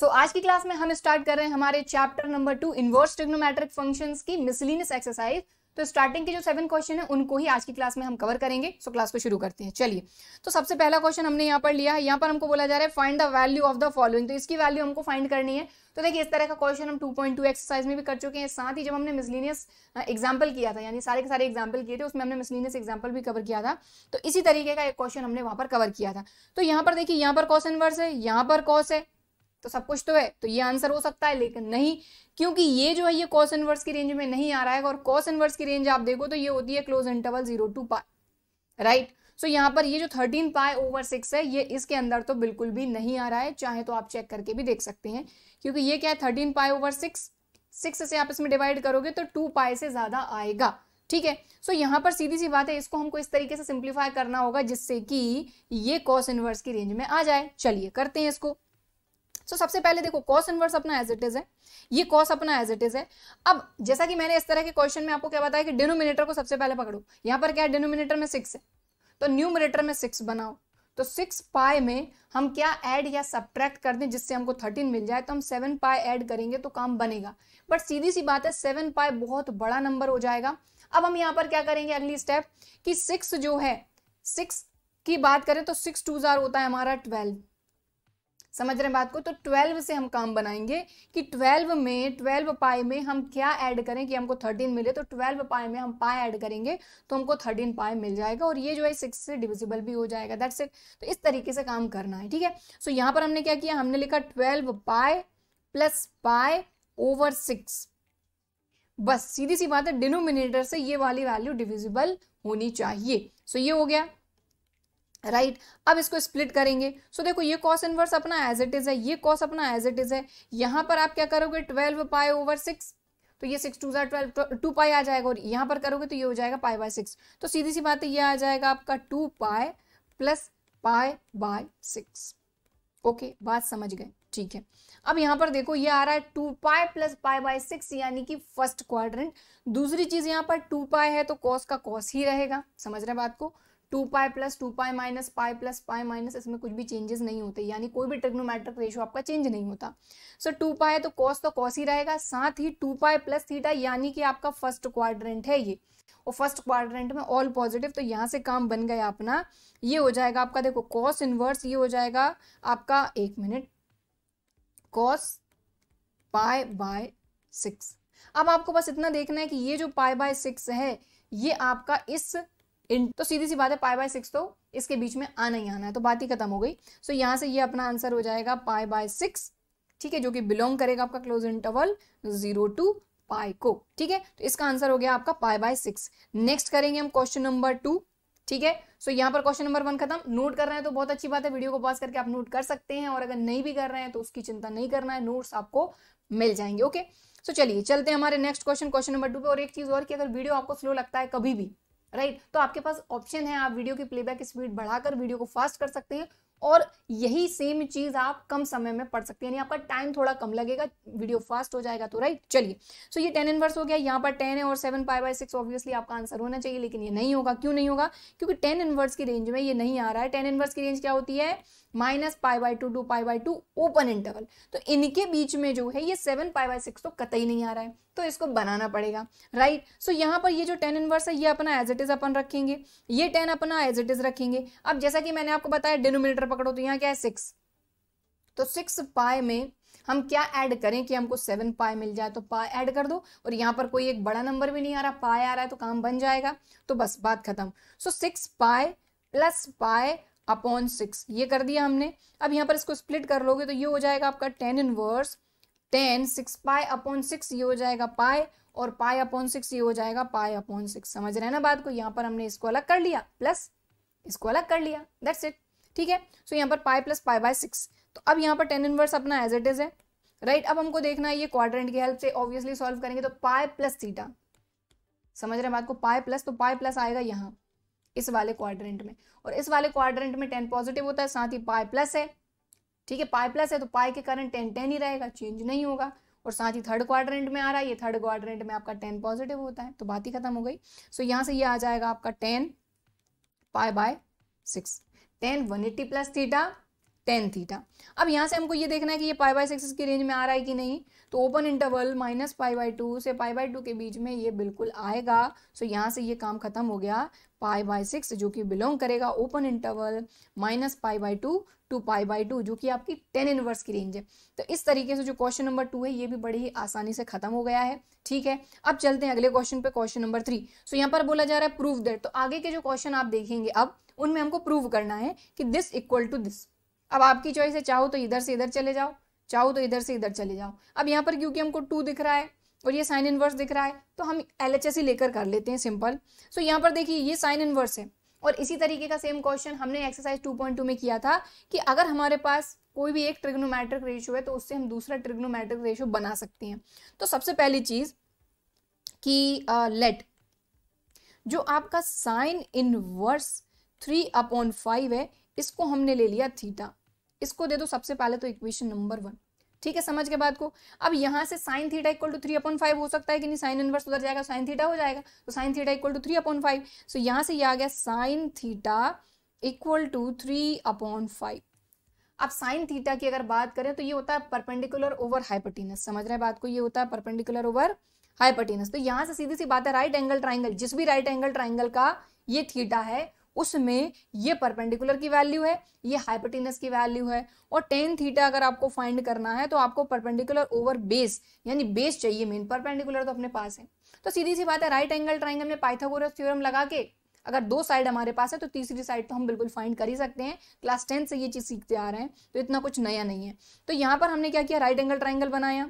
सो so, आज की class में हम स्टार्ट कर रहे हैं हमारे chapter number two inverse trigonometric function की मिसलिनियस एक्सरसाइज तो स्टार्टिंग के जो सेवन क्वेश्चन है उनको ही आज की क्लास में हम कवर करेंगे सो so, क्लास को शुरू करते हैं चलिए तो सबसे पहला क्वेश्चन हमने यहाँ पर लिया है यहाँ पर हमको बोला जा रहा है find the value of the following तो इसकी वैल्यू हमको फाइंड करनी है तो देखिए इस तरह का क्वेश्चन हम 2.2 एक्सरसाइज में भी कर चुके हैं साथ ही जब हमने मिसलिनियस एग्जाम्पल किया था यानी सारे के सारे एग्जाम्पल किए थे उसमें हमने मिसलिनियस एग्जाम्पल भी कवर किया था तो इसी तरीके का एक क्वेश्चन हमने वहाँ पर कवर किया था तो यहाँ पर देखिए यहाँ पर कॉस इनवर्स है यहाँ पर कॉस है तो सब कुछ तो है तो ये आंसर हो सकता है लेकिन नहीं क्योंकि ये जो है ये कॉस इनवर्स की रेंज में नहीं आ रहा है और कॉस इनवर्स की रेंज आप देखो तो ये होती है close interval zero to pi right so so, यहाँ पर ये जो थर्टीन पाए ओवर सिक्स है ये इसके अंदर तो बिल्कुल भी नहीं आ रहा है चाहे तो आप चेक करके भी देख सकते हैं क्योंकि ये क्या है थर्टीन पाए ओवर सिक्स सिक्स से आप इसमें डिवाइड करोगे तो टू पाए से ज़्यादा आएगा ठीक है सो यहाँ पर सीधी सी बात है इसको हमको इस तरीके से सिंप्लीफाई करना होगा जिससे कि ये कॉस इनवर्स की रेंज में आ जाए चलिए करते हैं इसको सो so, सबसे पहले देखो कॉस इनवर्स अपना एज इट इज है ये कॉस अपना एज इट इज है अब जैसा कि मैंने इस तरह के क्वेश्चन में आपको क्या बताया कि डिनोमिनेटर को सबसे पहले पकड़ो यहां पर क्या है डिनोमिनेटर में सिक्स है तो न्यूमिनेटर में सिक्स बनाओ तो सिक्स पाए में हम क्या एड या सब्ट्रैक्ट कर दें जिससे हमको थर्टीन मिल जाए तो हम सेवन पाए एड करेंगे तो काम बनेगा बट सीधी सी बात है सेवन पाए बहुत बड़ा नंबर हो जाएगा अब हम यहां पर क्या करेंगे अगली स्टेप कि सिक्स जो है सिक्स की बात करें तो सिक्स टू जार होता है हमारा ट्वेल्व समझ रहे हैं बात को तो ट्वेल्व से हम काम बनाएंगे कि ट्वेल्व में ट्वेल्व पाई में हम क्या ऐड करें कि हमको थर्टीन मिले तो ट्वेल्व पाई में हम पाई ऐड करेंगे तो हमको थर्टीन पाई मिल जाएगा और ये जो है सिक्स से डिविजिबल भी हो जाएगा दैट्स इट तो इस तरीके से काम करना है ठीक है सो यहाँ पर हमने क्या किया हमने लिखा ट्वेल्व पाए प्लस पाए ओवर सिक्स बस सीधी सी बात है डिनोमिनेटर से ये वाली वैल्यू डिविजिबल होनी चाहिए सो so, ये हो गया राइट right. अब इसको स्प्लिट करेंगे सो so, देखो ये कॉस इनवर्स अपना एज इट इज है ये कॉस अपना एज इट इज है यहां पर आप क्या करोगे ट्वेल्व पाई ओवर सिक्स तो ये six two twelve two pi आ जाएगा और यहां पर करोगे तो ये हो जाएगा पाई बाय सिक्स तो सीधी सी बात है ये आ जाएगा आपका two pi plus pi by six okay बात समझ गए ठीक है अब यहां पर देखो ये आ रहा है to pi plus pi by six यानी कि फर्स्ट क्वाड्रेंट दूसरी चीज यहाँ पर टू पाए है तो कॉस का कॉस ही रहेगा समझ रहे बात को two pi plus two pi minus pi plus pi minus इसमें कुछ भी चेंजेस नहीं होते यानी कोई भी ट्रिग्नोमेट्रिक रेशियो आपका चेंज नहीं होता सो टू पाई तो कॉस तो कॉस ही रहेगा साथ ही टू पाई प्लस थीटा यानी कि आपका फर्स्ट क्वाड्रेंट है ये और फर्स्ट क्वाड्रेंट में ऑल पॉजिटिव तो यहाँ से काम बन गया अपना ये हो जाएगा आपका देखो कॉस इनवर्स ये हो जाएगा आपका एक minute cos pi by six अब आपको बस इतना देखना है कि ये जो पाई बाय सिक्स है ये आपका इस इन तो सीधी सी बात है पाई बाय सिक्स तो इसके बीच में आना ही आना है तो बात ही खत्म हो गई सो यहाँ से ये अपना आंसर हो जाएगा पाई बाय सिक्स ठीक है जो कि बिलोंग करेगा आपका close interval zero to pi को ठीक है तो इसका आंसर हो गया आपका पाई बाय सिक्स नेक्स्ट करेंगे हम क्वेश्चन नंबर टू ठीक है सो यहाँ पर क्वेश्चन नंबर वन खत्म नोट कर रहे हैं तो बहुत अच्छी बात है वीडियो को पॉज करके आप नोट कर सकते हैं और अगर नहीं भी कर रहे हैं तो उसकी चिंता नहीं करना है नोट्स आपको मिल जाएंगे ओके सो चलिए चलते हैं हमारे next question question number two पे और एक चीज और कि अगर वीडियो आपको स्लो लगता है कभी भी राइट तो आपके पास ऑप्शन है आप वीडियो की प्लेबैक स्पीड बढ़ाकर वीडियो को फास्ट कर सकते हैं और यही सेम चीज आप कम समय में पढ़ सकते हैं यानी आपका टाइम थोड़ा कम लगेगा वीडियो फास्ट हो जाएगा तो राइट चलिए सो ये टेन इनवर्स हो गया यहाँ पर टेन है और seven pi by six obviously आपका आंसर होना चाहिए लेकिन ये नहीं होगा क्यों नहीं होगा क्योंकि टेन इनवर्स की रेंज में ये नहीं आ रहा है टेन इनवर्स की रेंज क्या होती है minus pi by two to pi by two open interval तो इनके बीच में जो है ये सेवन पाई बाई सिक्स तो कतई नहीं आ रहा है तो इसको बनाना पड़ेगा राइट सो so, यहाँ पर ये जो टेन इनवर्स है ये अपना एज इट इज अपन रखेंगे ये टेन अपना एज इट इज रखेंगे अब जैसा कि मैंने आपको बताया डिनोमीटर पकड़ो तो यहाँ क्या है सिक्स तो सिक्स पाए में हम क्या ऐड करें कि हमको सेवन पाए मिल जाए तो पाए ऐड कर दो और यहां पर कोई एक बड़ा नंबर भी नहीं आ रहा पाए आ रहा है तो काम बन जाएगा तो बस बात खत्म so six pi plus pi upon six ये कर दिया हमने अब यहाँ पर इसको स्प्लिट कर लोगे तो ये हो जाएगा आपका tan inverse tan six pi upon six ये हो जाएगा पाए और पाए अपॉन सिक्स ये हो जाएगा पाए अपॉन सिक्स समझ रहे हैं ना बात को यहाँ पर हमने इसको अलग कर लिया प्लस इसको अलग कर लिया दैट्स इट ठीक है सो so, यहाँ पर पाए प्लस पाए बाय सिक्स तो अब यहाँ पर टेन इनवर्स अपना एज इट इज है राइट right? अब हमको देखना है ये क्वाड्रेंट की हेल्प से ऑब्वियसली सॉल्व करेंगे तो पाए प्लस थीटा समझ रहे हैं बात को पाए प्लस तो पाए प्लस आएगा यहाँ इस वाले क्वाड्रेंट में और इस वाले क्वाड्रेंट में टेन पॉजिटिव होता है साथ ही पाए प्लस है ठीक है पाई प्लस है तो पाई के कारण टेन टेन ही रहेगा चेंज नहीं होगा और साथ ही थर्ड क्वाड्रेंट में आ रहा है ये थर्ड क्वाड्रेंट में आपका टेन पॉजिटिव होता है तो बात ही खत्म हो गई सो यहाँ से ये आ जाएगा आपका tan pi by six tan one eighty plus theta tan theta अब यहाँ से हमको ये देखना है कि ये पाई बाई सिक्स की रेंज में आ रहा है कि नहीं तो open interval minus pi by two से पाई बाई टू के बीच में ये बिल्कुल आएगा सो यहाँ से ये काम खत्म हो गया पाई बाई सिक्स जो कि बिलोंग करेगा open interval minus pi by two to pi by two जो कि आपकी टेन इनवर्स की रेंज है तो इस तरीके से जो क्वेश्चन नंबर टू है ये भी बड़ी ही आसानी से खत्म हो गया है ठीक है अब चलते हैं अगले क्वेश्चन पे क्वेश्चन नंबर थ्री सो यहाँ पर बोला जा रहा है प्रूफ दैट तो आगे के जो क्वेश्चन आप देखेंगे अब उनमें हमको प्रूव करना है कि दिस इक्वल टू दिस अब आपकी चॉइस है चाहो तो इधर से इधर चले जाओ चाहो तो इधर से इधर चले जाओ अब यहाँ पर क्योंकि हमको टू दिख रहा है और ये साइन इनवर्स दिख रहा है तो हम एल एच एस ही लेकर कर लेते हैं सिंपल सो यहाँ पर देखिए ये साइन इनवर्स है और इसी तरीके का सेम क्वेश्चन हमने एक्सरसाइज 2.2 में किया था कि अगर हमारे पास कोई भी एक ट्रिग्नोमेट्रिक रेशियो है तो उससे हम दूसरा ट्रिग्नोमेट्रिक रेशियो बना सकते हैं तो सबसे पहली चीज कि लेट जो आपका sine inverse three upon five है इसको हमने ले लिया थीटा इसको दे दो सबसे पहले तो इक्वेशन नंबर वन ठीक है समझ के बाद को अब यहाँ से sine theta equal to three upon five हो सकता है कि नहीं साइन इनवर्स उधर जाएगा साइन थीटा हो जाएगा तो sine theta equal to three upon five so यहाँ से ये आ गया sine theta equal to three upon five अब साइन थीटा की अगर बात करें तो ये होता है परपेंडिकुलर ओवर हाइपटीनस समझ रहे हैं बात को ये होता है परपेंडिकुलर ओवर हाइपटीनस तो यहाँ से सीधी सी बात है राइट एंगल ट्राइंगल जिस भी राइट एंगल ट्राइंगल का ये थीटा है उसमें ये परपेंडिकुलर की वैल्यू है ये हाइपोटीनस की वैल्यू है और टेन थीटा अगर आपको फाइंड करना है तो आपको परपेंडिकुलर ओवर बेस यानी बेस चाहिए मेन परपेंडिकुलर तो अपने पास है तो सीधी सी बात है राइट एंगल ट्राइंगल में पाइथागोरस थ्योरम लगा के अगर दो साइड हमारे पास है तो तीसरी साइड तो हम बिल्कुल फाइंड कर ही सकते हैं क्लास टेन से ये चीज़ सीखते आ रहे हैं तो इतना कुछ नया नहीं है तो यहाँ पर हमने क्या किया राइट एंगल ट्राइंगल बनाया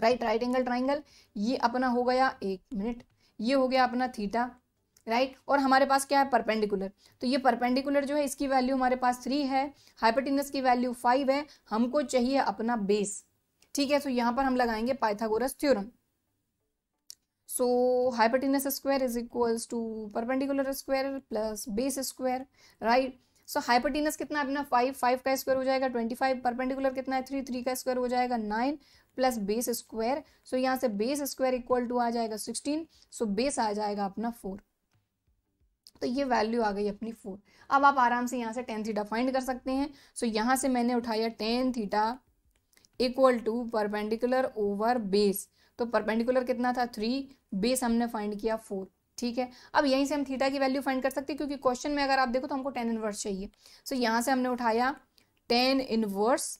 राइट राइट एंगल ट्राइंगल ये अपना हो गया एक मिनट ये हो गया अपना थीटा राइट और हमारे पास क्या है परपेंडिकुलर तो ये परपेंडिकुलर जो है इसकी वैल्यू हमारे पास थ्री है हाइपरटिनस की वैल्यू फाइव है हमको चाहिए अपना बेस ठीक है सो तो so यहाँ पर हम लगाएंगे Pythagoras theorem so hypotenuse square is equals to perpendicular square plus base square right so hypotenuse कितना अपना फाइव फाइव का स्क्वायर हो जाएगा ट्वेंटी फाइव परपेंडिकुलर कितना है थ्री थ्री का स्क्वायर हो जाएगा nine plus base square so यहाँ से बेस स्क्वायर इक्वल टू आ जाएगा सिक्सटीन सो बेस आ जाएगा अपना फोर तो ये वैल्यू आ गई अपनी फोर अब आप आराम से यहाँ से टेन थीटा फाइंड कर सकते हैं सो so, यहाँ से मैंने उठाया tan theta equal to perpendicular over base तो परपेंडिकुलर कितना था थ्री बेस हमने फाइंड किया फोर ठीक है अब यहीं से हम थीटा की वैल्यू फाइंड कर सकते हैं क्योंकि क्वेश्चन में अगर आप देखो तो हमको टेन इनवर्स चाहिए सो so, यहाँ से हमने उठाया tan inverse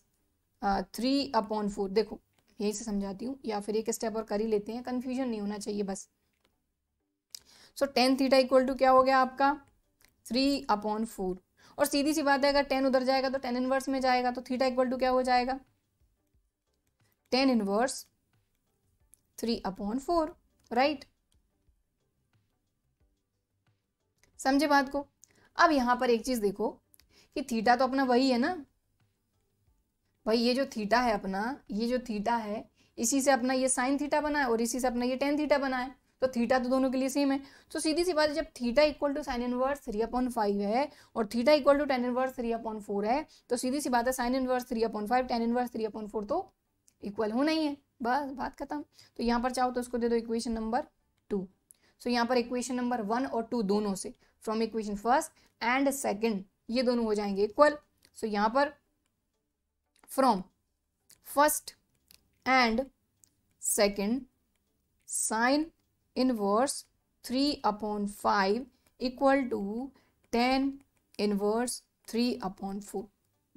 three upon four देखो यहीं से समझाती हूँ या फिर एक स्टेप और कर ही लेते हैं कन्फ्यूजन नहीं होना चाहिए बस so tan theta equal to क्या हो गया आपका थ्री अपॉन फोर और सीधी सी बात है अगर टेन उधर जाएगा तो टेन इनवर्स में जाएगा तो थीटा इक्वल टू क्या हो जाएगा tan inverse three upon four right समझे बात को अब यहां पर एक चीज़ देखो कि थीटा तो अपना वही है ना भाई ये जो थीटा है अपना ये जो थीटा है इसी से अपना ये साइन थीटा बना है और इसी से अपना ये टेन थीटा बना है तो थीटा तो दोनों के लिए सेम है तो सीधी सी बात है जब theta equal to sine inverse three upon five है और theta equal to tan inverse three upon four है तो सीधी सी बात है sine inverse three upon five tan inverse three upon four तो इक्वल होना ही है बस बात खत्म तो यहाँ पर चाहो तो उसको दे दो इक्वेशन नंबर टू सो यहाँ पर इक्वेशन नंबर वन और टू दोनों से from equation first and second ये दोनों हो जाएंगे इक्वल सो यहाँ पर from first and second sine inverse three upon five equal to tan inverse three upon four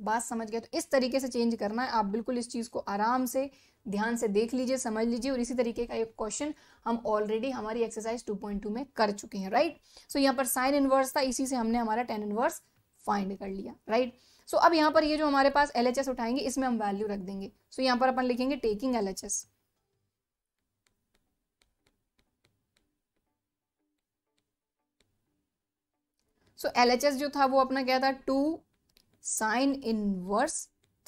बात समझ गया तो इस तरीके से चेंज करना है आप बिल्कुल इस चीज़ को आराम से ध्यान से देख लीजिए समझ लीजिए और इसी तरीके का एक क्वेश्चन हम ऑलरेडी हमारी एक्सरसाइज 2.2 में कर चुके हैं राइट सो so, यहाँ पर साइन इनवर्स था इसी से हमने हमारा टेन इनवर्स फाइंड कर लिया राइट सो so, अब यहाँ पर ये यह जो हमारे पास एल उठाएंगे इसमें हम वैल्यू रख देंगे सो so, यहाँ पर अपन लिखेंगे टेकिंग एल सो एल जो था वो अपना क्या था two sine inverse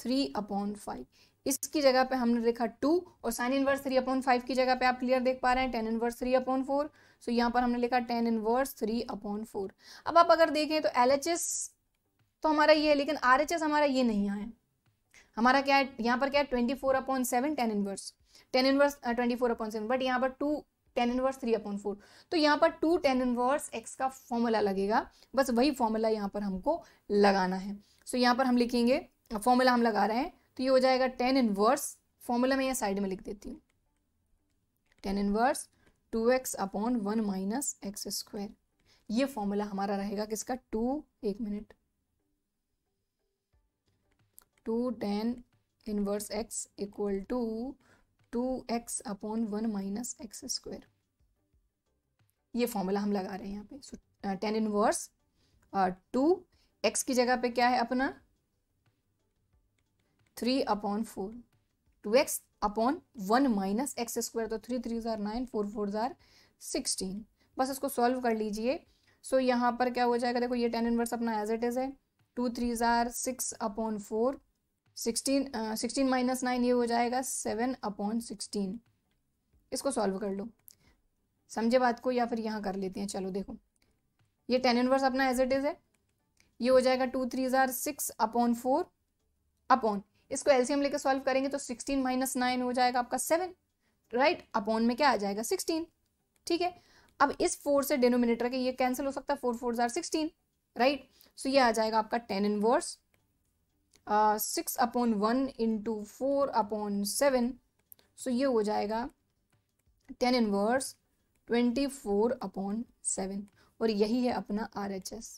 three upon five इसकी जगह पे हमने देखा टू और sine inverse three upon five की जगह पे आप क्लियर देख पा रहे हैं tan inverse three upon four so यहाँ पर हमने लिखा tan inverse three upon four अब आप अगर देखें तो एल तो हमारा ये है लेकिन आर हमारा ये नहीं आया हमारा क्या है यहाँ पर क्या है twenty four upon seven tan inverse tan inverse twenty four upon seven but यहाँ पर two tan inverse three upon four तो यहाँ पर टू टेन इनवर्स एक्स का फॉर्मूला लगेगा बस वही फॉर्मूला यहाँ पर हमको लगाना है सो so, यहाँ पर हम लिखेंगे फॉर्मूला हम लगा रहे हैं तो ये हो जाएगा टेन इनवर्स फॉर्मूला में यहाँ साइड में लिख देती हूँ tan inverse two x upon one minus x square ये फॉर्मूला हमारा रहेगा किसका टू एक मिनट two tan inverse x equal to two x upon one minus x square ये फॉर्मूला हम लगा रहे हैं यहाँ पे टेन इनवर्स टू एक्स की जगह पे क्या है अपना three upon four two x upon one minus x square तो थ्री थ्री ज़ार नाइन फोर फोर ज़ार सिक्सटीन बस इसको सॉल्व कर लीजिए सो so, यहाँ पर क्या हो जाएगा देखो ये टेन इनवर्स अपना एज इट इज़ है टू थ्री ज़ार six upon four sixteen sixteen minus nine ये हो जाएगा सेवन अपॉन सिक्सटीन इसको सॉल्व कर लो समझे बात को या फिर यहाँ कर लेते हैं चलो देखो ये टेन इनवर्स अपना एज इट इज़ है ये हो जाएगा टू थ्री ज़ार सिक्स अपॉन फोर अपॉन इसको एलसीएम लेकर सॉल्व करेंगे तो सिक्सटीन माइनस नाइन हो जाएगा आपका सेवन राइट अपॉन में क्या आ जाएगा सिक्सटीन ठीक है अब इस फोर से डिनोमिनेटर के ये कैंसिल हो सकता है फोर फोर ज़ार सिक्सटीन राइट सो ये आ जाएगा आपका tan inverse six upon one into four upon seven so ये हो जाएगा tan inverse twenty four upon seven और यही है अपना आर एच एस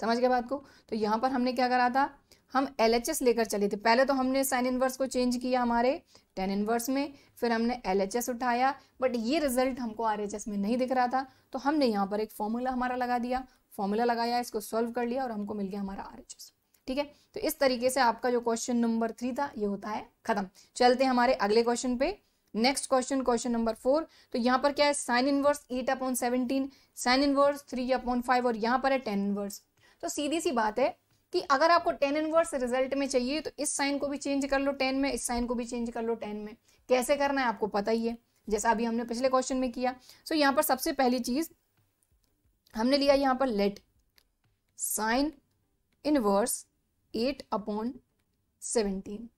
समझ गए बात को तो यहाँ पर हमने क्या करा था हम एल एच एस लेकर चले थे पहले तो हमने साइन इनवर्स को चेंज किया हमारे टेन इनवर्स में फिर हमने एल एच एस उठाया बट ये रिजल्ट हमको आर एच एस में नहीं दिख रहा था तो हमने यहाँ पर एक फॉर्मूला हमारा लगा दिया फॉर्मूला लगाया इसको सॉल्व कर लिया और हमको मिल गया हमारा आर एच एस ठीक है तो इस तरीके से आपका जो क्वेश्चन नंबर थ्री था ये होता है खत्म चलते हमारे अगले क्वेश्चन पे next question question number four तो यहाँ पर क्या है sine inverse eight upon seventeen sine inverse three upon five और यहाँ पर है टेन इनवर्स तो सीधी सी बात है कि अगर आपको टेन इनवर्स रिजल्ट में चाहिए तो इस साइन को भी चेंज कर लो टेन में इस साइन को भी चेंज कर लो टेन में कैसे करना है आपको पता ही है जैसा अभी हमने पिछले क्वेश्चन में किया सो so, यहाँ पर सबसे पहली चीज हमने लिया यहाँ पर let sine inverse eight upon seventeen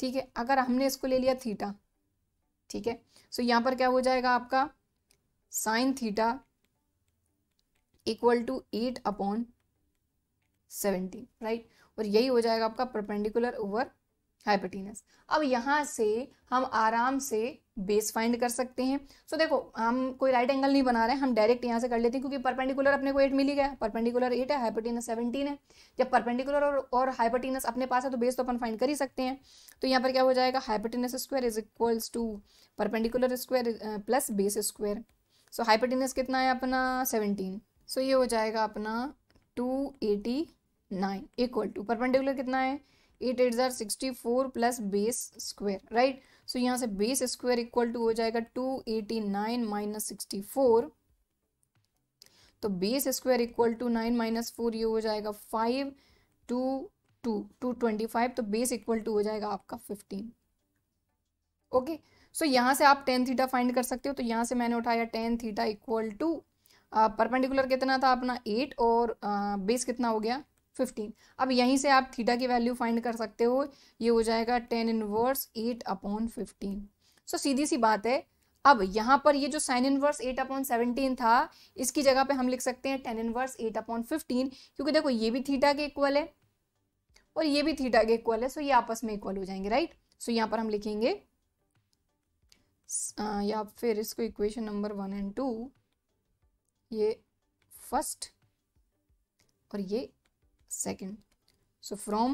ठीक है अगर हमने इसको ले लिया थीटा ठीक है सो यहाँ पर क्या हो जाएगा आपका sine theta equal to eight upon seventeen right और यही हो जाएगा आपका परपेंडिकुलर ओवर हाइपोटीनस अब यहाँ से हम आराम से बेस फाइंड कर सकते हैं सो so, देखो हम कोई राइट एंगल नहीं बना रहे हैं हम डायरेक्ट यहाँ से कर लेते हैं क्योंकि परपेंडिकुलर अपने को एट मिली गया परपेंडिकुलर एट है हाइपोटीनस सेवनटीन है जब परपेंडिकुलर और और हाइपोटीनस अपने पास है तो बेस तो अपन फाइंड कर ही सकते हैं तो यहाँ पर क्या हो जाएगा hypotenuse square is equals to perpendicular square plus base square so hypotenuse कितना है अपना सेवनटीन सो so, ये हो जाएगा अपना two eighty nine equal to perpendicular कितना है एट एट ज़ार sixty four plus base square right so यहाँ से बेस स्क्वायर इक्वल टू हो जाएगा two eighty nine minus sixty four तो base square equal to nine minus four ये हो जाएगा five two two two twenty five तो बेस इक्वल टू हो जाएगा आपका फिफ्टीन ओके सो यहाँ से आप टेन थीटा फाइंड कर सकते हो तो यहाँ से मैंने उठाया tan theta equal to perpendicular कितना था अपना एट और बेस कितना हो गया फिफ्टीन अब यहीं से आप थीटा की वैल्यू फाइंड कर सकते हो ये हो जाएगा tan inverse eight upon fifteen so सीधी सी बात है अब यहाँ पर ये जो sine inverse eight upon seventeen था इसकी जगह पे हम लिख सकते हैं tan inverse eight upon fifteen क्योंकि देखो ये भी थीटा के इक्वल है और ये भी थीटा के इक्वल है सो ये आपस में इक्वल हो जाएंगे राइट सो यहाँ पर हम लिखेंगे या फिर इसको equation number one and two ये फर्स्ट और ये second so from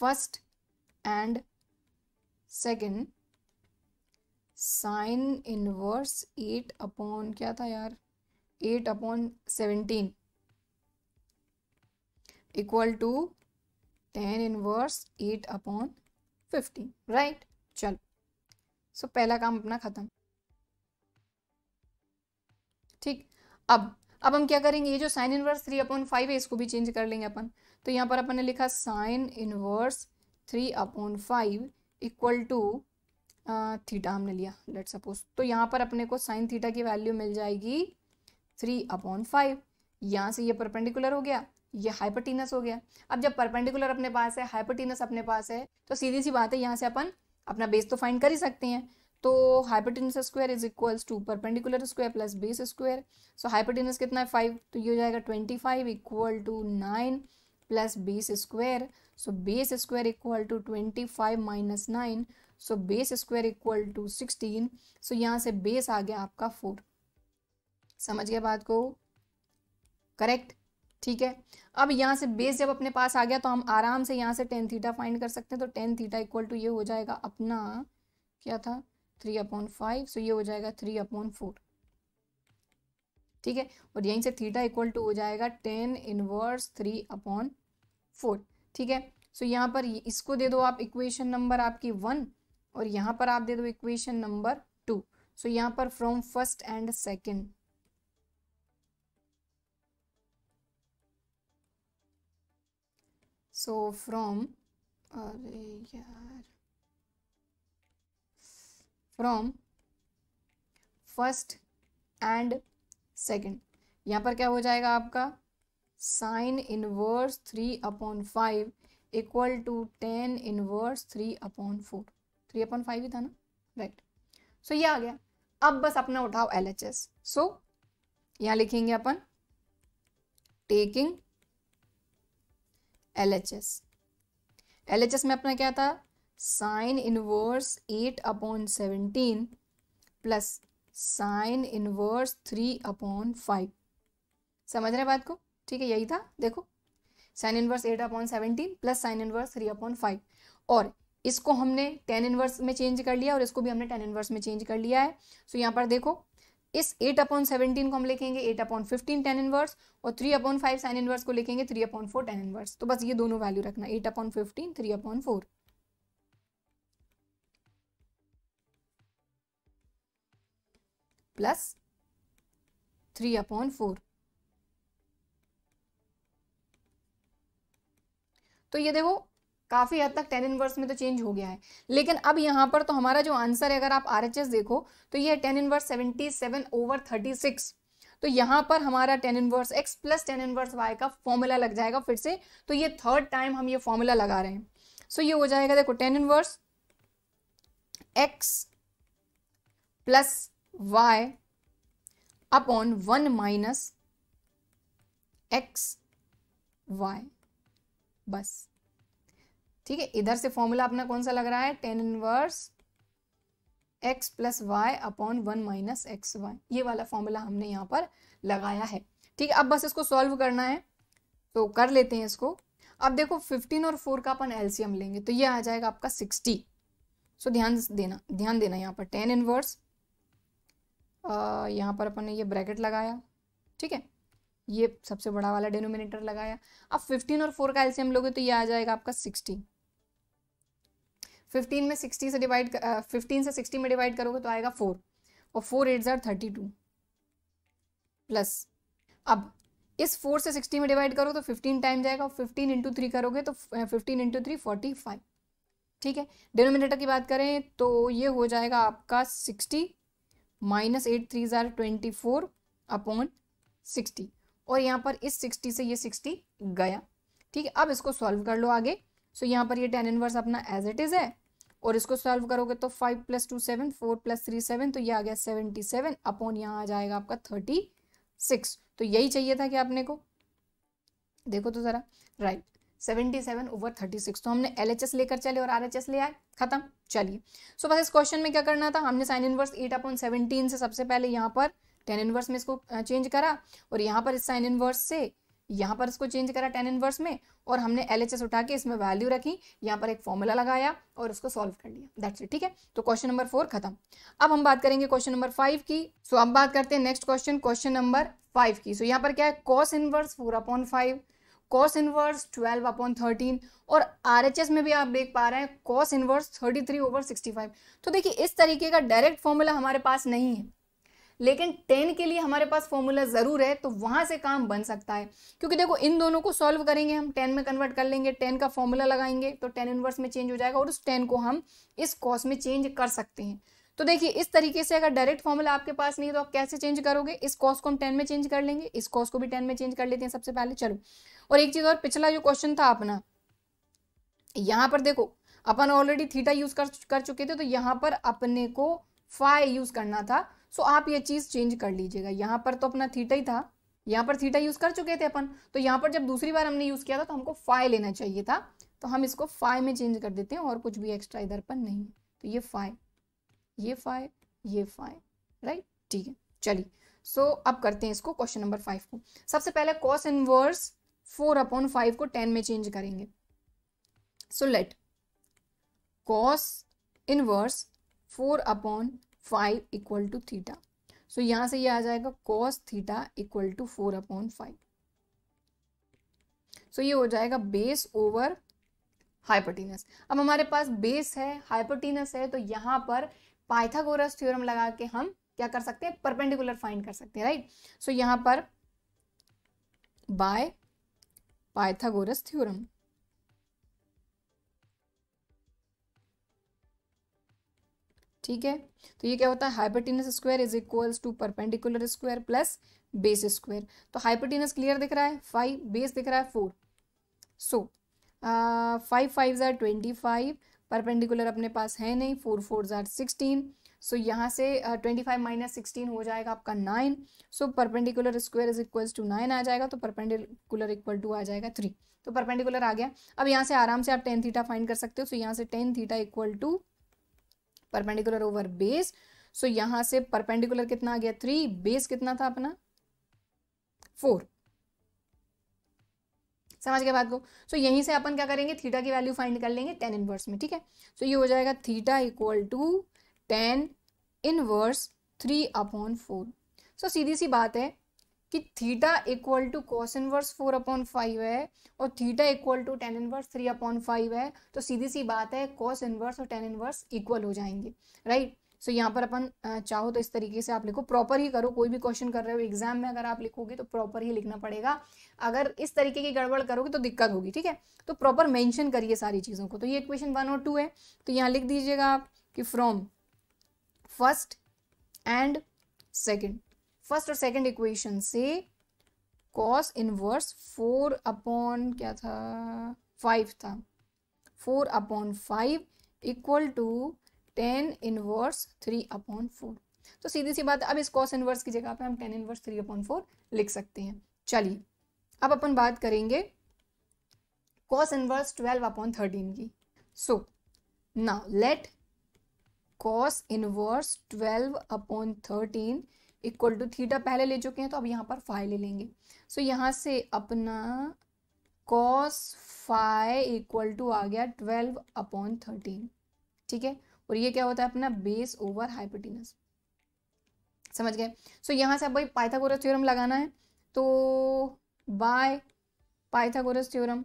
first and second sine inverse eight upon क्या था यार eight upon seventeen equal to tan inverse eight upon fifteen right चल सो so, पहला काम अपना खत्म ठीक अब अब हम क्या करेंगे ये जो sine inverse three upon five है इसको भी चेंज कर लेंगे अपन तो यहाँ पर अपन ने लिखा sine inverse three upon five equal to theta हमने लिया लेट सपोज तो यहाँ पर अपने को साइन थीटा की वैल्यू मिल जाएगी थ्री अपॉन फाइव यहाँ से ये परपेंडिकुलर हो गया ये हाइपरटीनस हो गया अब जब परपेंडिकुलर अपने पास है हाइपरटीनस अपने पास है तो सीधी सी बात है यहाँ से अपन अपना बेस तो फाइंड कर ही सकते हैं तो hypotenuse square is equals to perpendicular square plus base square so hypotenuse कितना है फाइव तो ये हो जाएगा twenty five equal to nine plus base square so base square equal to twenty five minus nine so base square equal to sixteen so यहाँ से base आ गया आपका फोर समझ गया बात को करेक्ट ठीक है अब यहाँ से बेस जब अपने पास आ गया तो हम आराम से यहाँ से टेन थीटा फाइंड कर सकते हैं तो टेन थीटा इक्वल टू ये हो जाएगा अपना क्या था थ्री अपॉन फाइव सो ये हो जाएगा थ्री अपॉन फोर ठीक है और यहीं से थीटा इक्वल टू हो जाएगा tan inverse three upon four ठीक है सो so, यहाँ पर इसको दे दो आप इक्वेशन नंबर आपकी वन और यहाँ पर आप दे दो इक्वेशन नंबर टू सो यहाँ पर from first and second so from अरे यार फ्रॉम फर्स्ट एंड सेकेंड यहाँ पर क्या हो जाएगा आपका sine inverse three upon five equal to tan inverse three upon four three upon five ही था ना राइट सो ये आ गया अब बस अपना उठाओ एल एच एस सो यहाँ लिखेंगे अपन taking L H S L H S में अपना क्या था sine inverse eight upon seventeen plus sine inverse three upon five समझ रहे बात को ठीक है यही था देखो sine inverse eight upon seventeen plus sine inverse three upon five और इसको हमने टेन इनवर्स में चेंज कर लिया और इसको भी हमने टेन इनवर्स में चेंज कर लिया है सो यहाँ पर देखो इस एट अपॉन सेवनटीन को हम लिखेंगे eight upon fifteen tan inverse और three upon five sine inverse को लिखेंगे three upon four tan inverse तो बस ये दोनों वैल्यू रखना eight upon fifteen three upon four plus three upon four तो ये देखो काफ़ी हद तक टेन इनवर्स में तो चेंज हो गया है लेकिन अब यहां पर तो हमारा जो आंसर है अगर आप आर देखो तो ये tan inverse seventy seven over thirty six तो यहां पर हमारा tan inverse X plus tan inverse Y का फॉर्मूला लग जाएगा फिर से तो ये थर्ड टाइम हम ये फॉर्मूला लगा रहे हैं सो ये हो जाएगा देखो tan inverse X plus Y upon one minus X Y बस ठीक है इधर से फॉर्मूला अपना कौन सा लग रहा है tan inverse X plus Y upon one minus X Y ये वाला फॉर्मूला हमने यहाँ पर लगाया है ठीक है अब बस इसको सॉल्व करना है तो कर लेते हैं इसको अब देखो फिफ्टीन और फोर का अपन एलसीएम लेंगे तो ये आ जाएगा आपका सिक्सटी सो ध्यान देना ध्यान देना यहाँ पर टेन इनवर्स यहाँ पर अपन ने ये ब्रैकेट लगाया ठीक है ये सबसे बड़ा वाला डेनोमिनेटर लगाया अब फिफ्टीन और फोर का एल्सियम लोगे तो ये आ जाएगा आपका सिक्सटी फिफ्टीन में सिक्सटी से डिवाइड फिफ्टीन से सिक्सटी में डिवाइड करोगे तो आएगा फोर और फोर एट ज़ार थर्टी टू प्लस अब इस फोर से सिक्सटी में डिवाइड करो तो फिफ्टीन टाइम जाएगा फिफ्टीन इंटू थ्री करोगे तो fifteen into three forty five ठीक है डिनोमिनेटर की बात करें तो ये हो जाएगा आपका सिक्सटी माइनस एट थ्री ज़ार ट्वेंटी फोर अपॉन सिक्सटी और यहाँ पर इस सिक्सटी से ये सिक्सटी गया ठीक है अब इसको सॉल्व कर लो आगे सो so, यहाँ पर ये टेन इनवर्स अपना एज इट इज़ है और इसको सॉल्व करोगे तो five plus two seven four plus three seven तो ये आ गया सेवेंटी सेवन अपॉन यहाँ आ जाएगा आपका थर्टी सिक्स तो यही चाहिए था कि आपने को देखो तो ज़रा right seventy seven over thirty six तो हमने एल एच एस लेकर चले और आर एच एस ले आए खत्म चलिए सो बस इस क्वेश्चन में क्या करना था हमने sine inverse eight upon seventeen से सबसे पहले यहाँ पर टेन इनवर्स में इसको चेंज करा और यहाँ पर इस साइन इनवर्स से यहाँ पर इसको चेंज करा टेन इनवर्स में और हमने एल उठा के इसमें वैल्यू रखी यहाँ पर एक फॉर्मूला लगाया और उसको सॉल्व कर लिया दैट्स इट ठीक है तो क्वेश्चन नंबर फोर खत्म अब हम बात करेंगे क्वेश्चन नंबर फाइव की सो अब बात करते हैं next question question number five की सो यहाँ पर क्या है cos inverse four upon five cos inverse 12 upon 13 और आर में भी आप देख पा रहे हैं कॉस इनवर्स 33 ओवर 65 तो देखिए इस तरीके का डायरेक्ट फॉर्मूला हमारे पास नहीं है लेकिन टेन के लिए हमारे पास फॉर्मूला ज़रूर है तो वहां से काम बन सकता है क्योंकि देखो इन दोनों को सॉल्व करेंगे हम टेन में कन्वर्ट कर लेंगे टेन का फॉर्मूला लगाएंगे तो टेन इनवर्स में चेंज हो जाएगा और उस टेन को हम इस कॉस में चेंज कर सकते हैं तो देखिए इस तरीके से अगर डायरेक्ट फॉर्मूला आपके पास नहीं है तो आप कैसे चेंज करोगे इस कॉस्ट को हम टेन में चेंज कर लेंगे इस कॉस्ट को भी टेन में चेंज कर लेते हैं सबसे पहले चलो और एक चीज़ और पिछला जो क्वेश्चन था अपना यहाँ पर देखो अपन ऑलरेडी थीटा यूज कर कर चुके थे तो यहाँ पर अपने को फाइव यूज करना था सो आप ये चीज़ चेंज कर लीजिएगा यहाँ पर तो अपना थीटा ही था यहाँ पर थीटा यूज कर चुके थे अपन तो यहाँ पर जब दूसरी बार हमने यूज किया था तो हमको फाइव लेना चाहिए था तो हम इसको फाइव में चेंज कर देते हैं और कुछ भी एक्स्ट्रा इधर पर नहीं तो ये फाइव ये फाइव ये फाइव राइट ठीक है चलिए सो so, अब करते हैं इसको क्वेश्चन नंबर फाइव को सबसे पहले cos inverse four upon five को टेन में चेंज करेंगे so let cos inverse four upon five equal to theta so यहां से ये यह आ जाएगा cos theta equal to four upon five so ये हो जाएगा बेस ओवर हाइपोटीनस अब हमारे पास बेस है हाइपोटीनस है तो यहां पर पाइथागोरस थ्योरम लगा के हम क्या कर सकते हैं परपेंडिकुलर फाइंड कर सकते हैं राइट सो यहां पर बाय पाइथागोरस थ्योरम ठीक है तो ये क्या होता है hypotenuse square is equals to perpendicular square plus base square तो हाइपोटिनस क्लियर दिख रहा है फाइव बेस दिख रहा है four so five five twenty five perpendicular अपने पास है नहीं फोर फोर ज़ार सिक्सटीन सो यहाँ से ट्वेंटी फाइव माइनस सिक्सटीन हो जाएगा आपका nine so perpendicular square is equals to nine आ जाएगा तो परपेंडिकुलर इक्वल टू आ जाएगा थ्री तो परपेंडिकुलर आ गया अब यहाँ से आराम से आप टेन थीटा फाइंड कर सकते हो सो so, यहाँ से tan theta equal to perpendicular over base so यहाँ से परपेंडिकुलर कितना आ गया थ्री बेस कितना था अपना फोर समझ गए बात को सो so, यहीं से अपन क्या करेंगे थीटा की वैल्यू फाइंड कर लेंगे टेन इनवर्स में ठीक है सो so, ये हो जाएगा theta equal to tan inverse three upon four so सीधी सी बात है कि theta equal to cos inverse four upon five है और theta equal to tan inverse three upon five है तो सीधी सी बात है कॉस इनवर्स और टेन इनवर्स इक्वल हो जाएंगे राइट right? सो यहाँ पर अपन चाहो तो इस तरीके से आप लिखो प्रॉपर ही करो कोई भी क्वेश्चन कर रहे हो एग्जाम में अगर आप लिखोगे तो प्रॉपर ही लिखना पड़ेगा अगर इस तरीके की गड़बड़ करोगे तो दिक्कत होगी ठीक है तो प्रॉपर मैंशन करिए सारी चीज़ों को तो ये इक्वेशन वन और टू है तो यहाँ लिख दीजिएगा आप कि from first and second first और सेकेंड इक्वेशन से कॉस इनवर्स फोर अपॉन क्या था फाइव था four upon five equal to tan inverse three upon four तो सीधी सी बात अब इस कॉस इनवर्स की जगह पे हम tan inverse three upon four लिख सकते हैं चलिए अब अपन बात करेंगे cos inverse twelve upon thirteen की so now let cos inverse twelve upon thirteen equal to theta पहले ले चुके हैं तो अब यहाँ पर फाइव ले लेंगे सो so, यहाँ से अपना कॉस फाइव इक्वल टू आ गया ट्वेल्व अपॉन थर्टीन ठीक है और ये क्या होता है अपना बेस ओवर हाइपोटिनस समझ गए सो so, यहाँ से आप भाई पाइथागोरस थ्योरम लगाना है तो बाय पाइथागोरस थ्योरम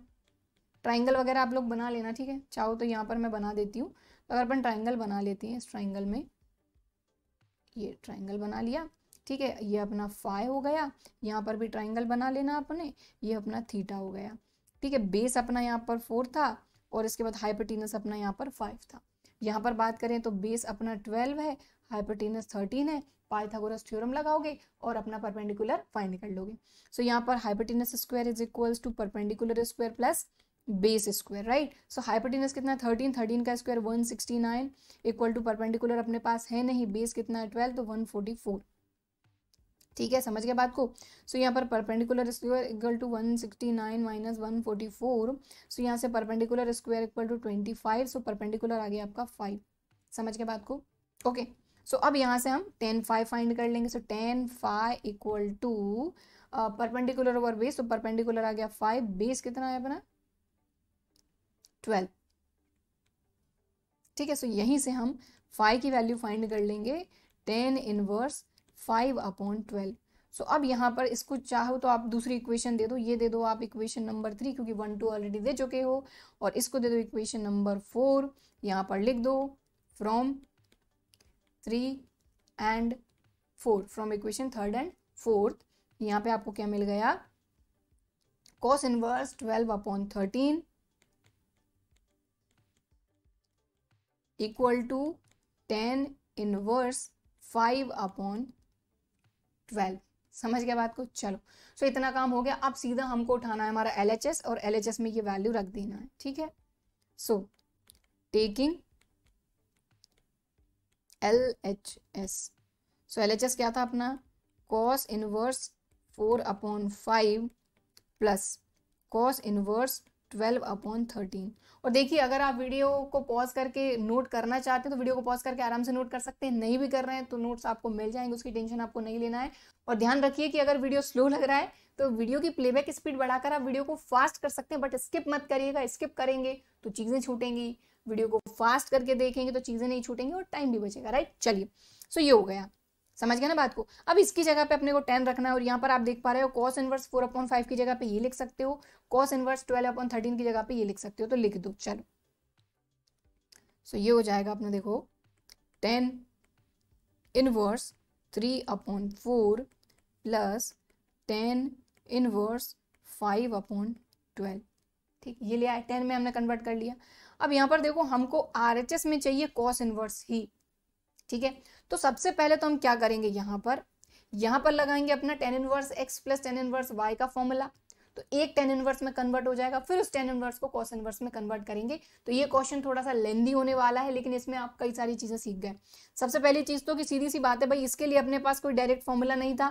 ट्राइंगल वगैरह आप लोग बना लेना ठीक है चाहो तो यहाँ पर मैं बना देती हूँ तो अगर अपन ट्राइंगल बना लेते हैं इस ट्राइंगल में ये ट्राइंगल बना लिया ठीक है ये अपना फाइव हो गया यहाँ पर भी ट्राइंगल बना लेना अपने ये अपना थीटा हो गया ठीक है बेस अपना यहाँ पर फोर था और इसके बाद हाइपोटिनस अपना यहाँ पर फाइव था यहाँ पर बात करें तो बेस अपना ट्वेल्व है हाइपोटेनस थर्टीन है पाइथागोरस थ्योरम लगाओगे और अपना परपेंडिकुलर फाइंड कर लोगे सो so, यहाँ पर hypotenuse square is equals to perpendicular square plus base square right so hypotenuse कितना थर्टीन थर्टीन का square one sixty nine equal to perpendicular अपने पास है नहीं बेस कितना है ट्वेल्व तो वन फोर्टी फोर ठीक है समझ गया बात को सो so, यहाँ पर perpendicular square equal to one sixty nine minus one forty four so यहाँ से perpendicular square equal to twenty five so perpendicular आ गया आपका फाइव समझ गया बात को ओके okay. सो so, अब यहाँ से हम टेन फाइव फाइंड कर लेंगे so tan five equal to perpendicular over base तो परपेंडिकुलर आ गया फाइव बेस कितना आया अपना ट्वेल्व ठीक है सो so, यहीं से हम फाइव की वैल्यू फाइंड कर लेंगे tan inverse five upon twelve so अब यहाँ पर इसको चाहो तो आप दूसरी इक्वेशन दे दो ये दे दो आप इक्वेशन नंबर थ्री क्योंकि वन टू ऑलरेडी दे चुके हो और इसको दे दो इक्वेशन नंबर फोर यहाँ पर लिख दो from three and four from equation third and fourth यहाँ पे आपको क्या मिल गया cos inverse twelve upon thirteen equal to tan inverse five upon twelve समझ गया बात को चलो सो so, इतना काम हो गया अब सीधा हमको उठाना है हमारा एल और एल में ये वैल्यू रख देना है ठीक है so taking L H S so L H S क्या था अपना cos inverse four upon five plus cos inverse twelve upon thirteen और देखिए अगर आप वीडियो को पॉज करके नोट करना चाहते हैं तो वीडियो को पॉज करके आराम से नोट कर सकते हैं नहीं भी कर रहे हैं तो नोट्स आपको मिल जाएंगे उसकी टेंशन आपको नहीं लेना है और ध्यान रखिए कि अगर वीडियो स्लो लग रहा है तो वीडियो की प्लेबैक स्पीड बढ़ाकर आप वीडियो को फास्ट कर सकते हैं बट स्किप मत करिएगा स्किप करेंगे तो चीज़ें छूटेंगी वीडियो को फास्ट करके देखेंगे तो चीज़ें नहीं छूटेंगी और टाइम भी बचेगा राइट चलिए सो ये हो गया समझ गए ना बात को अब इसकी जगह पे अपने को टेन रखना है और यहाँ पर आप देख पा रहे हो cos inverse four upon five की जगह पे ये लिख सकते हो cos inverse twelve upon thirteen की जगह पे ये लिख सकते हो तो लिख दो चलो सो ये हो जाएगा अपना देखो tan inverse three upon four plus tan inverse five upon twelve ठीक ये लिया है टेन में हमने कन्वर्ट कर लिया अब यहाँ पर देखो हमको आर में चाहिए कॉस इनवर्स ही ठीक है तो सबसे पहले तो हम क्या करेंगे यहाँ पर यहाँ पर लगाएंगे अपना tan inverse X plus tan inverse Y का फॉर्मूला तो एक टेन इनवर्स में कन्वर्ट हो जाएगा फिर उस टेन इनवर्स को कॉस इनवर्स में कन्वर्ट करेंगे तो ये क्वेश्चन थोड़ा सा लेंदी होने वाला है लेकिन इसमें आप कई सारी चीज़ें सीख गए सबसे पहली चीज़ तो कि सीधी सी बात है भाई इसके लिए अपने पास कोई डायरेक्ट फॉर्मूला नहीं था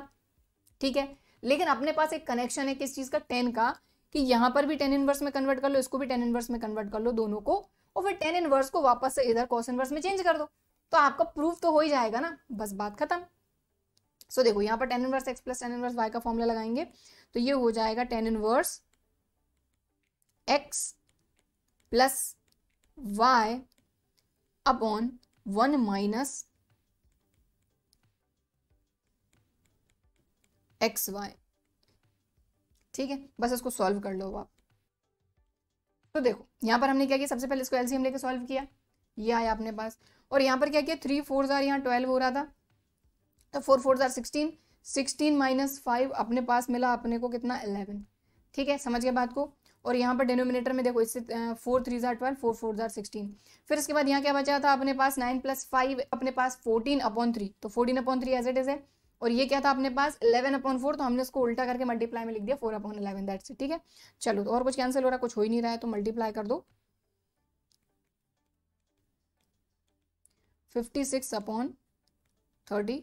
ठीक है लेकिन अपने पास एक कनेक्शन है किस चीज़ का टेन का कि यहाँ पर भी टेन इनवर्स में कन्वर्ट कर लो इसको भी टेन इनवर्स में कन्वर्ट कर लो दोनों को और फिर टेन इनवर्स को वापस से इधर कॉस इनवर्स में चेंज कर दो तो आपका प्रूफ तो हो ही जाएगा ना बस बात खत्म सो so, देखो यहाँ पर tan inverse X plus tan inverse Y का फॉर्मूला लगाएंगे तो ये हो जाएगा tan inverse X plus Y upon one minus X Y ठीक है बस इसको सॉल्व कर लो आप तो देखो यहां पर हमने क्या किया सबसे पहले इसको एलसीएम लेके सॉल्व किया ये आया अपने पास और यहाँ पर क्या किया थ्री फोर ज़ार यहाँ ट्वेल्व हो रहा था तो फोर फोर ज़ार सिक्सटीन सिक्सटीन माइनस फाइव अपने पास मिला अपने को कितना एलेवन ठीक है समझ गए बात को और यहाँ पर डिनोमिनेटर में देखो इससे फोर थ्री ज़ार ट्वेल्व फोर फोर ज़ार सिक्सटीन फिर इसके बाद यहाँ क्या बचा था अपने पास नाइन प्लस फाइव अपने पास फोर्टीन अपॉन थ्री तो fourteen upon three as it is है और ये क्या था अपने पास इलेवन अपॉन फोर तो हमने इसको उल्टा करके मल्टीप्लाई में लिख दिया फोर अपॉन इलेवन दैट से ठीक है चलो तो और कुछ कैंसिल हो रहा है कुछ हो ही नहीं रहा है तो मल्टीप्लाई कर दो fifty six upon thirty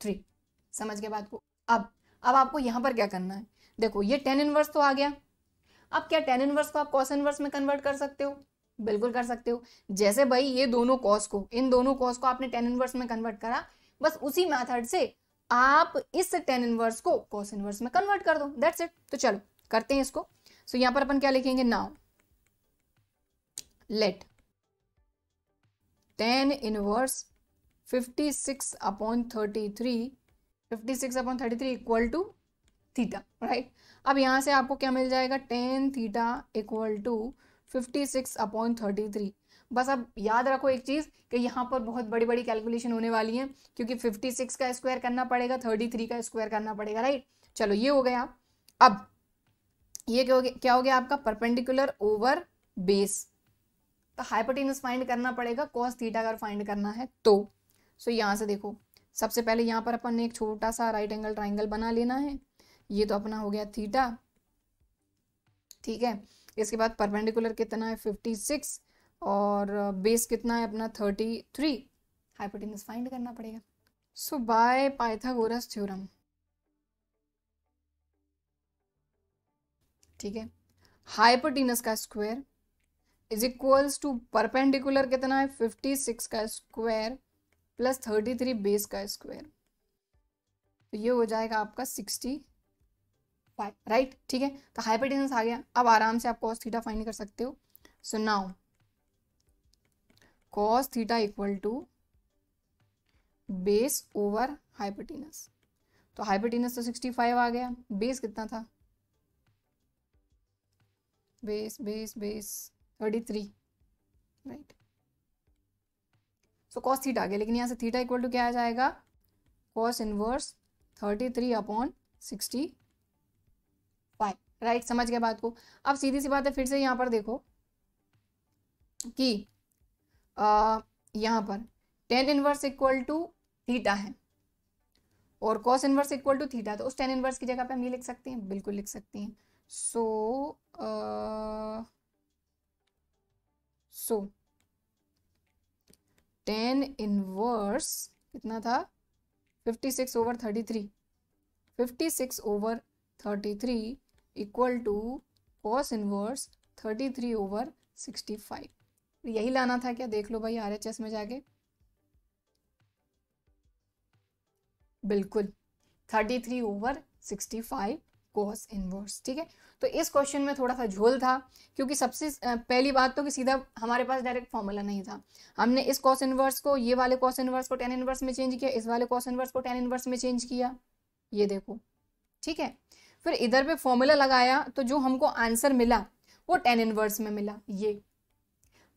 three समझ गया बात को अब अब आपको यहां पर क्या करना है देखो ये टेन इनवर्स तो आ गया अब क्या टेन इनवर्स को आप कॉस इनवर्स में कन्वर्ट कर सकते हो बिल्कुल कर सकते हो जैसे भाई ये दोनों कॉस को इन दोनों कॉस को आपने टेन इनवर्स में कन्वर्ट करा बस उसी मेथड से आप इस टेन इनवर्स को कॉस इनवर्स में कन्वर्ट कर दो दैट्स इट तो चलो करते हैं इसको सो so, यहां पर अपन क्या लिखेंगे now let tan inverse fifty six upon thirty three fifty six upon thirty three equal to theta right अब यहाँ से आपको क्या मिल जाएगा tan theta equal to fifty six upon thirty three बस अब याद रखो एक चीज़ कि यहाँ पर बहुत बड़ी बड़ी कैलकुलेशन होने वाली है क्योंकि फिफ्टी सिक्स का स्क्वायर करना पड़ेगा थर्टी थ्री का स्क्वायर करना पड़ेगा राइट चलो ये हो गया अब ये क्या हो गया क्या हो गया आपका परपेंडिकुलर ओवर बेस तो हाइपोटेनस फाइंड करना पड़ेगा कॉस थीटा अगर फाइंड करना है तो सो so, यहाँ से देखो सबसे पहले यहाँ पर अपन ने एक छोटा सा राइट एंगल ट्राइंगल बना लेना है ये तो अपना हो गया थीटा ठीक है इसके बाद परपेंडिकुलर कितना है फिफ्टी सिक्स और बेस कितना है अपना थर्टी थ्री हाइपोटेनस फाइंड करना पड़ेगा सो बाय पाइथागोरस थ्योरम ठीक है हाइपोटेनस का square is equals to perpendicular कितना है फिफ्टी सिक्स का square plus thirty three base का स्क्वायर तो ये हो जाएगा आपका सिक्सटी फाइव राइट ठीक है तो हाइपेटेंस आ गया अब आराम से आप कॉस थीटा फाइंड कर सकते हो so now cos theta equal to base over hypotenuse तो हाइपोटिनस तो सिक्सटी फाइव आ गया बेस कितना था base base base 33 right so cos theta आ गया लेकिन यहाँ से थीटा इक्वल टू क्या आ जाएगा कॉस इनवर्स 33 अपॉन 65 राइट समझ गया बात को अब सीधी सी बात है फिर से यहाँ पर देखो कि आ, यहाँ पर tan inverse equal to theta है और cos inverse equal to theta तो उस टेन इनवर्स की जगह पे हम ये लिख सकते हैं बिल्कुल लिख सकते हैं so so, uh, so tan inverse कितना था fifty six over thirty three fifty six over thirty three equal to cos inverse thirty three over sixty five यही लाना था क्या देख लो भाई आर एच एस में जाके बिल्कुल thirty three over sixty five cos inverse ठीक है तो इस क्वेश्चन में थोड़ा सा झोल था क्योंकि सबसे पहली बात तो कि सीधा हमारे पास डायरेक्ट फॉर्मूला नहीं था हमने इस कॉस इनवर्स को ये वाले कॉस इनवर्स को टेन इनवर्स में चेंज किया इस वाले कॉस इनवर्स को टेन इनवर्स में चेंज किया ये देखो ठीक है फिर इधर पे फॉर्मूला लगाया तो जो हमको आंसर मिला वो टेन इनवर्स में मिला ये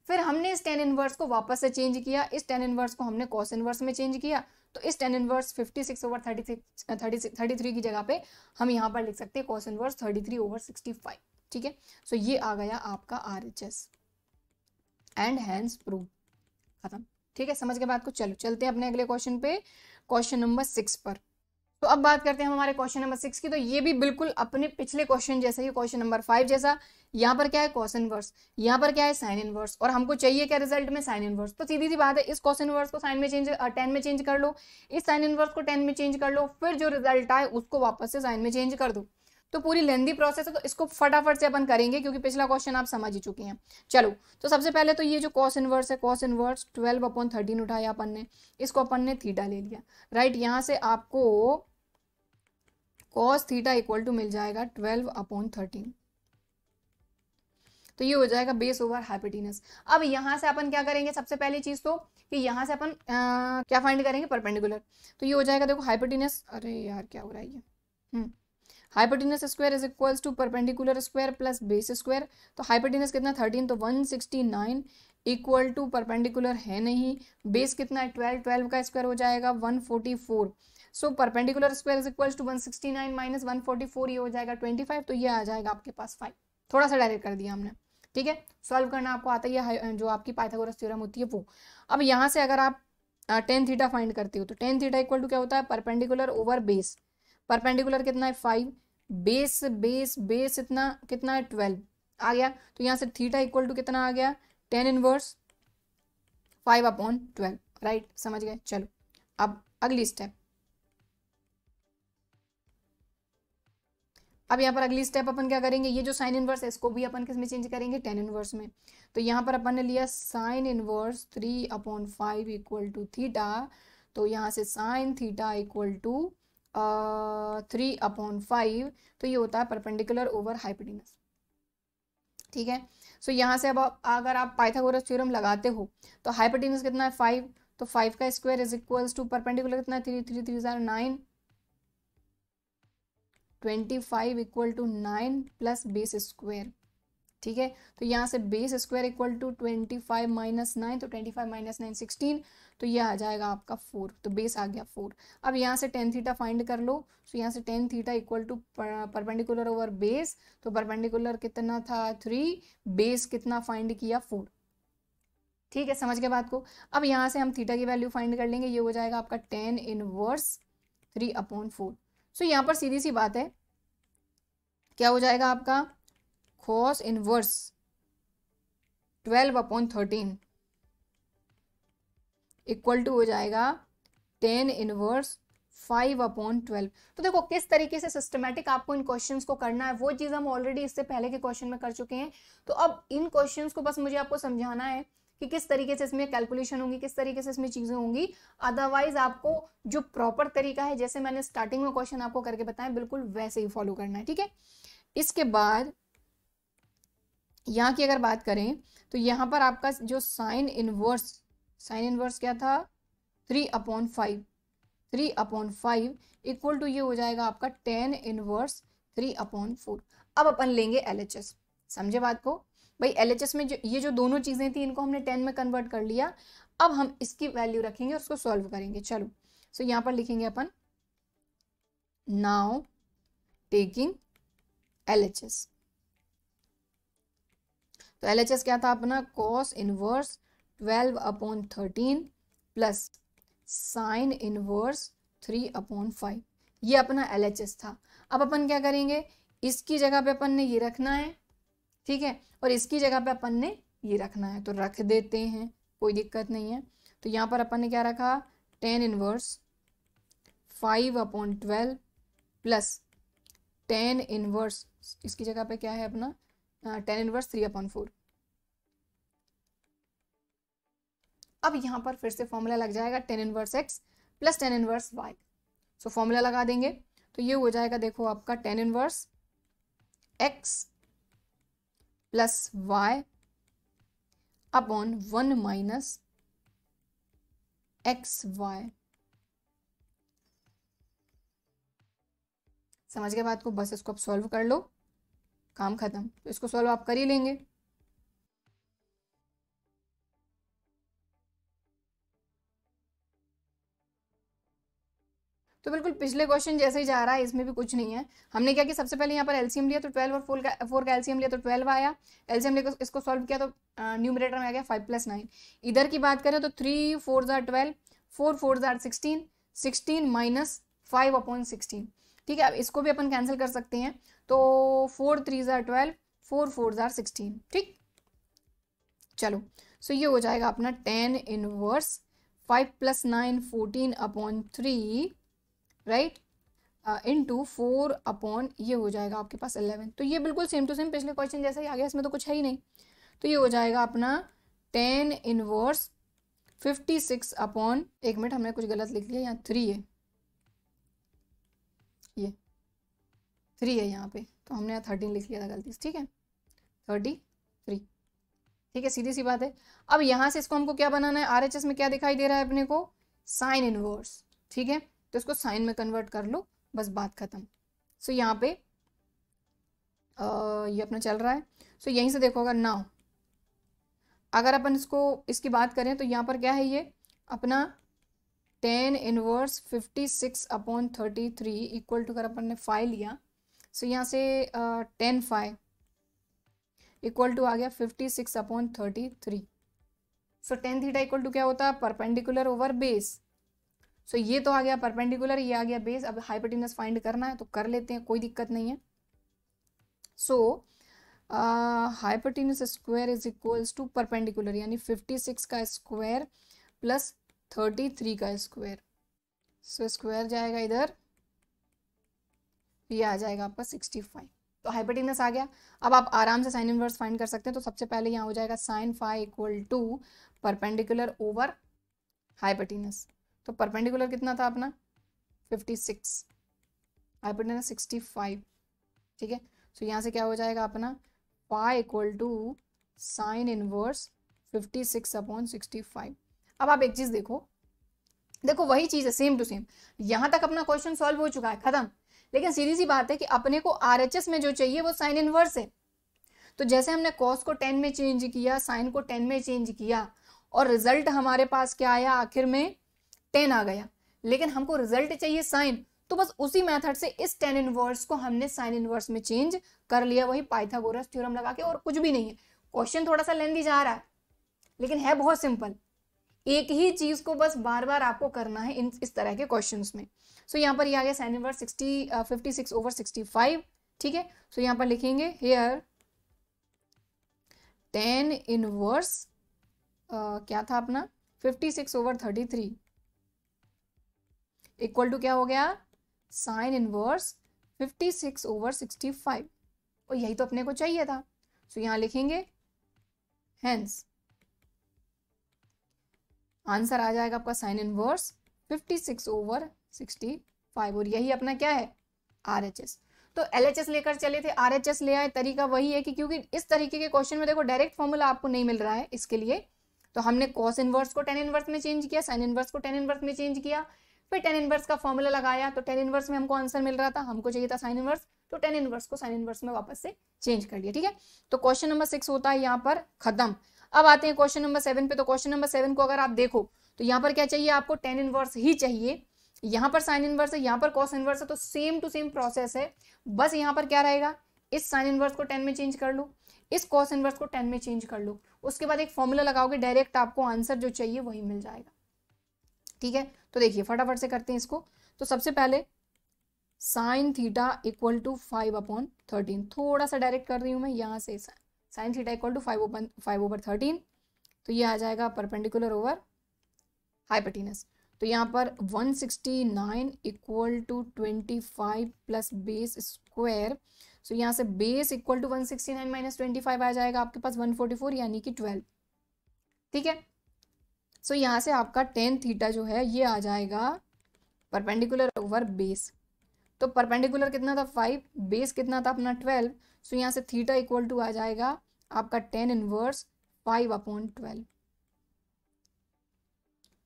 फिर हमने इस टेन इनवर्स को वापस से चेंज किया इस टेन इनवर्स को हमने कॉस इनवर्स में चेंज किया तो इस tan inverse fifty six over thirty six thirty thirty three की जगह पे हम यहाँ पर लिख सकते हैं cos inverse thirty three over sixty five ठीक है सो ये आ गया आपका R H S and hence prove खत्म ठीक है समझ के बाद को चलो चलते हैं अपने अगले क्वेश्चन पे क्वेश्चन नंबर सिक्स पर तो अब बात करते हैं हमारे क्वेश्चन नंबर सिक्स की तो ये भी बिल्कुल अपने पिछले क्वेश्चन जैसा ही क्वेश्चन नंबर फाइव जैसा यहाँ पर क्या है कॉस इनवर्स यहाँ पर क्या है साइन इनवर्स और हमको चाहिए क्या रिजल्ट में साइन इनवर्स तो सीधी सी बात है इस कॉस इनवर्स को साइन में चेंज टेन में चेंज कर लो इस साइन इनवर्स को टेन में चेंज कर लो फिर जो रिजल्ट आए उसको वापस से साइन में चेंज कर दो तो पूरी लेंदी प्रोसेस है तो इसको फटाफट से अपन करेंगे क्योंकि पिछला क्वेश्चन आप समझ ही चुके हैं चलो तो सबसे पहले तो ये जो कॉस इनवर्स है cos inverse twelve upon thirteen उठाया अपन ने इसको अपन ने थीटा ले लिया राइट यहाँ से आपको कॉस थीटा इक्वल टू मिल जाएगा ट्वेल्व अपॉन थर्टीन तो ये हो जाएगा बेस ओवर हाइपोटिनस अब यहां से अपन क्या करेंगे सबसे पहली चीज़ तो कि यहां से अपन क्या फाइंड करेंगे परपेंडिकुलर तो ये हो जाएगा देखो हाइपोटिनस अरे यार क्या हो रहा है ये hypotenuse square is equals to perpendicular square plus base square तो हाइपोटिनस कितना थर्टीन तो one sixty nine equal to perpendicular है नहीं बेस कितना है ट्वेल्व ट्वेल्व का स्क्वायर हो जाएगा one forty four so perpendicular square is equal to 169 minus 144 ये हो जाएगा 25 तो ये आ जाएगा आपके पास 5 थोड़ा सा डायरेक्ट कर दिया हमने ठीक है सॉल्व करना आपको आता है जो आपकी पाइथागोरस थ्योरम होती है वो अब यहाँ से अगर आप टेन थीटा फाइंड करते हो तो टेन थीटा इक्वल टू क्या होता है परपेंडिकुलर ओवर बेस परपेंडिकुलर कितना है फाइव बेस बेस बेस इतना कितना है ट्वेल्व आ गया तो यहाँ से थीटा इक्वल टू कितना आ गया tan inverse five upon twelve right समझ गए चलो अब अगली स्टेप अब यहाँ पर अगली स्टेप अपन क्या करेंगे ये जो साइन इनवर्स है इसको भी अपन किस में चेंज करेंगे टेन इनवर्स में तो यहाँ पर अपन ने लिया sine inverse three upon five equal to theta तो यहाँ से sine theta equal to three upon five तो ये होता है परपेंडिकुलर ओवर हाइपोटिनस ठीक है सो so, यहाँ से अब अगर आप पाइथागोरस थ्योरम लगाते हो तो हाइपोटिनस कितना है फाइव तो फाइव का square is equals to perpendicular कितना है थ्री थ्री थ्री ज़ार nine twenty five equal to nine plus base square ठीक है तो यहाँ से base square equal to twenty five minus nine तो twenty five minus nine sixteen तो यह आ जाएगा आपका फोर तो बेस आ गया फोर अब यहाँ से टेन थीटा फाइंड कर लो तो यहाँ से tan theta equal to perpendicular over base तो परपेंडिकुलर कितना था थ्री बेस कितना फाइंड किया फोर ठीक है समझ गए बात को अब यहाँ से हम थीटा की वैल्यू फाइंड कर लेंगे ये हो जाएगा आपका tan inverse three upon four so so, यहाँ पर सीधी सी बात है क्या हो जाएगा आपका cos inverse twelve upon thirteen equal to हो जाएगा tan inverse five upon twelve तो देखो किस तरीके से सिस्टमेटिक आपको इन क्वेश्चंस को करना है वो चीज़ हम ऑलरेडी इससे पहले के क्वेश्चन में कर चुके हैं तो अब इन क्वेश्चंस को बस मुझे आपको समझाना है कि किस तरीके से इसमें कैलकुलेशन होंगी किस तरीके से इसमें चीज़ें होंगी अदरवाइज आपको जो प्रॉपर तरीका है जैसे मैंने स्टार्टिंग में क्वेश्चन आपको करके बताया बिल्कुल वैसे ही फॉलो करना है ठीक है इसके बाद यहाँ की अगर बात करें तो यहाँ पर आपका जो साइन इनवर्स साइन इनवर्स क्या था three upon five three upon five equal to ये हो जाएगा आपका tan inverse three upon four अब अपन लेंगे एल एच एस समझे बात को भाई एल में जो ये जो दोनों चीज़ें थी इनको हमने टेन में कन्वर्ट कर लिया अब हम इसकी वैल्यू रखेंगे और उसको सॉल्व करेंगे चलो सो so, यहाँ पर लिखेंगे अपन नाउ टेकिंग एल तो एल क्या था अपना cos inverse twelve upon thirteen plus sine inverse three upon five ये अपना एल था अब अपन क्या करेंगे इसकी जगह पे अपन ने ये रखना है ठीक है और इसकी जगह पे अपन ने ये रखना है तो रख देते हैं कोई दिक्कत नहीं है तो यहाँ पर अपन ने क्या रखा tan inverse five upon twelve plus tan inverse इसकी जगह पे क्या है अपना tan inverse three upon four अब यहाँ पर फिर से फॉर्मूला लग जाएगा tan inverse X plus tan inverse Y so formula लगा देंगे तो ये हो जाएगा देखो आपका tan inverse X plus Y upon one minus X Y समझ गए बात को बस इसको आप सॉल्व कर लो काम खत्म तो इसको सॉल्व आप कर ही लेंगे तो बिल्कुल पिछले क्वेश्चन जैसे ही जा रहा है इसमें भी कुछ नहीं है हमने क्या कि सबसे पहले यहाँ पर एलसीएम लिया तो ट्वेल्व और फोर का फोर का एलसीएम लिया तो ट्वेल्व आया एलसीएम लेकर इसको सॉल्व किया तो न्यूमरेटर में आ गया फाइव प्लस नाइन इधर की बात करें तो थ्री फोर जार ट्वेल्व फोर फोर जार sixteen sixteen minus five upon sixteen ठीक है अब इसको भी अपन कैंसिल कर सकते हैं तो फोर थ्री जार ट्वेल्व फोर फोर जार सिक्सटीन ठीक चलो सो ये हो जाएगा अपना tan inverse five plus nine fourteen upon three right into four upon ये हो जाएगा आपके पास इलेवन तो ये बिल्कुल सेम टू सेम पिछले क्वेश्चन जैसा ही आ गया इसमें तो कुछ है ही नहीं तो ये हो जाएगा अपना tan inverse fifty six upon एक मिनट हमने कुछ गलत लिख लिया यहाँ थ्री है ये थ्री है यहाँ पे तो हमने यहाँ थर्टीन लिख लिया था गलती से ठीक है थर्टी थ्री ठीक है सीधी सी बात है अब यहाँ से इसको हमको क्या बनाना है आर में क्या दिखाई दे रहा है अपने को साइन इनवर्स ठीक है तो इसको साइन में कन्वर्ट कर लो बस बात ख़त्म सो so, यहाँ पे आ, ये अपना चल रहा है सो so, यहीं से देखो अगर नाउ अगर अपन इसको इसकी बात करें तो यहाँ पर क्या है ये अपना tan inverse fifty six upon thirty three equal to अगर अपन ने फाइव लिया सो so, यहाँ से टेन फाइव इक्वल टू आ गया fifty six upon thirty three so tan theta equal to क्या होता है परपेंडिकुलर ओवर बेस सो ये तो आ गया परपेंडिकुलर ये आ गया बेस अब हाइपोटिनस फाइंड करना है तो कर लेते हैं कोई दिक्कत नहीं है so hypotenuse square is equals to perpendicular यानी 56 का स्क्वायर प्लस 33 थ्री का स्क्वायर सो स्क्वायर जाएगा इधर ये आ जाएगा आपका सिक्सटी फाइव तो हाइपोटिनस आ गया अब आप आराम से साइन इनवर्स फाइंड कर सकते हैं तो सबसे पहले यहाँ हो जाएगा sine five equal to perpendicular over hypotenuse तो परपेंडिकुलर कितना था अपना फिफ्टी सिक्स आई सिक्सटी फाइव ठीक है सो यहाँ से क्या हो जाएगा अपना pi equal to sine inverse fifty six upon sixty five अब आप एक चीज़ देखो देखो वही चीज़ है सेम टू सेम यहाँ तक अपना क्वेश्चन सॉल्व हो चुका है खत्म लेकिन सीधी सी बात है कि अपने को आर में जो चाहिए वो साइन इनवर्स है तो जैसे हमने कॉस को टेन में चेंज किया साइन को टेन में चेंज किया और रिजल्ट हमारे पास क्या आया आखिर में टेन आ गया लेकिन हमको रिजल्ट चाहिए साइन तो बस उसी मेथड से इस टेन इनवर्स को हमने साइन इनवर्स में चेंज कर लिया वही पाइथागोरस थ्योरम लगा के और कुछ भी नहीं है क्वेश्चन थोड़ा सा लेंदी जा रहा है लेकिन है बहुत सिंपल एक ही चीज को बस बार बार आपको करना है इन इस तरह के क्वेश्चन में सो so, यहाँ पर ये आ गया sine inverse fifty six over sixty five ठीक है सो यहाँ पर लिखेंगे हेयर टेन इनवर्स क्या था अपना fifty six over thirty three equal to क्या हो गया sine inverse fifty six over sixty five और यही तो अपने को चाहिए था सो so, लिखेंगे हेंस आंसर आ जाएगा आपका sine inverse fifty six over sixty five और यही अपना क्या है आर एच एस तो एल एच एस लेकर चले थे आर एच एस ले आए तरीका वही है कि क्योंकि इस तरीके के क्वेश्चन में देखो डायरेक्ट फॉर्मूला आपको नहीं मिल रहा है इसके लिए तो हमने कॉस इनवर्स को टेन इनवर्स में चेंज किया साइन इनवर्स को टेन इनवर्स में चेंज किया फिर टेन इनवर्स का फॉर्मूला लगाया तो टेन इनवर्स में हमको आंसर मिल रहा था हमको चाहिए था साइन इनवर्स तो टेन इनवर्स को साइन इनवर्स में वापस से चेंज कर लिया ठीक है तो क्वेश्चन नंबर सिक्स होता है यहाँ पर खत्म अब आते हैं क्वेश्चन नंबर सेवन पे तो क्वेश्चन नंबर सेवन को अगर आप देखो तो यहाँ पर क्या चाहिए आपको टेन इनवर्स ही चाहिए यहाँ पर साइन इनवर्स है यहाँ पर कॉस इनवर्स है तो सेम टू सेम प्रोसेस है बस यहाँ पर क्या रहेगा इस साइन इनवर्स को टेन में चेंज कर लो इस कॉस इनवर्स को टेन में चेंज कर लो उसके बाद एक फॉर्मूला लगाओगे डायरेक्ट आपको आंसर जो चाहिए वही मिल जाएगा ठीक है तो देखिए फटाफट से करते हैं इसको तो सबसे पहले sine theta equal to five upon thirteen थोड़ा सा डायरेक्ट कर रही हूँ मैं यहाँ से sine theta equal to five upon five over thirteen तो ये आ जाएगा परपेंडिकुलर ओवर हाइपटीनस तो यहाँ पर one sixty nine equal to twenty five plus base square so यहाँ से base equal to one sixty nine minus twenty five आ जाएगा आपके पास वन फोर्टी फोर यानी कि ट्वेल्व ठीक है सो so, यहाँ से आपका टेन थीटा जो है ये आ जाएगा परपेंडिकुलर ओवर बेस तो परपेंडिकुलर कितना था फाइव बेस कितना था अपना ट्वेल्व सो यहाँ से थीटा इक्वल टू आ जाएगा आपका tan inverse five upon twelve